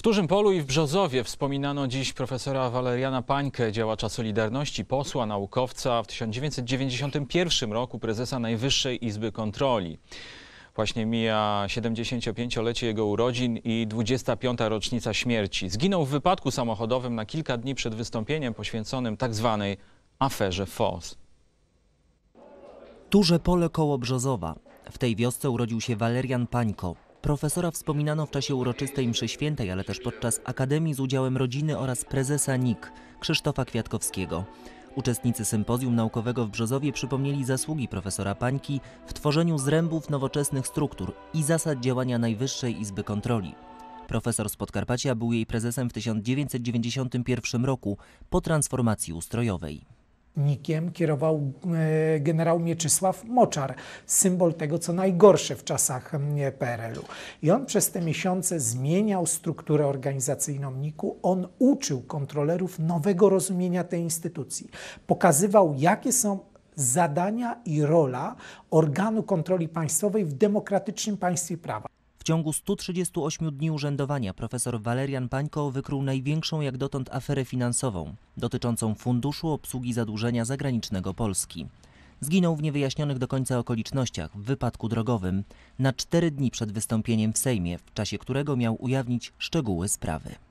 W Dużym Polu i w Brzozowie wspominano dziś profesora Waleriana Pańkę, działacza Solidarności, posła, naukowca, w 1991 roku prezesa Najwyższej Izby Kontroli. Właśnie mija 75-lecie jego urodzin i 25. rocznica śmierci. Zginął w wypadku samochodowym na kilka dni przed wystąpieniem poświęconym tzw. Tak aferze FOS. Duże pole koło Brzozowa. W tej wiosce urodził się Walerian Pańko, Profesora wspominano w czasie uroczystej mszy świętej, ale też podczas akademii z udziałem rodziny oraz prezesa NIK Krzysztofa Kwiatkowskiego. Uczestnicy sympozjum naukowego w Brzozowie przypomnieli zasługi profesora Pańki w tworzeniu zrębów nowoczesnych struktur i zasad działania Najwyższej Izby Kontroli. Profesor z Podkarpacia był jej prezesem w 1991 roku po transformacji ustrojowej. Nikiem kierował e, generał Mieczysław Moczar, symbol tego, co najgorsze w czasach PRL-u. I on przez te miesiące zmieniał strukturę organizacyjną Niku, on uczył kontrolerów nowego rozumienia tej instytucji. Pokazywał, jakie są zadania i rola organu kontroli państwowej w demokratycznym państwie prawa ciągu 138 dni urzędowania profesor Walerian Pańko wykrył największą jak dotąd aferę finansową dotyczącą Funduszu Obsługi Zadłużenia Zagranicznego Polski. Zginął w niewyjaśnionych do końca okolicznościach w wypadku drogowym na cztery dni przed wystąpieniem w Sejmie, w czasie którego miał ujawnić szczegóły sprawy.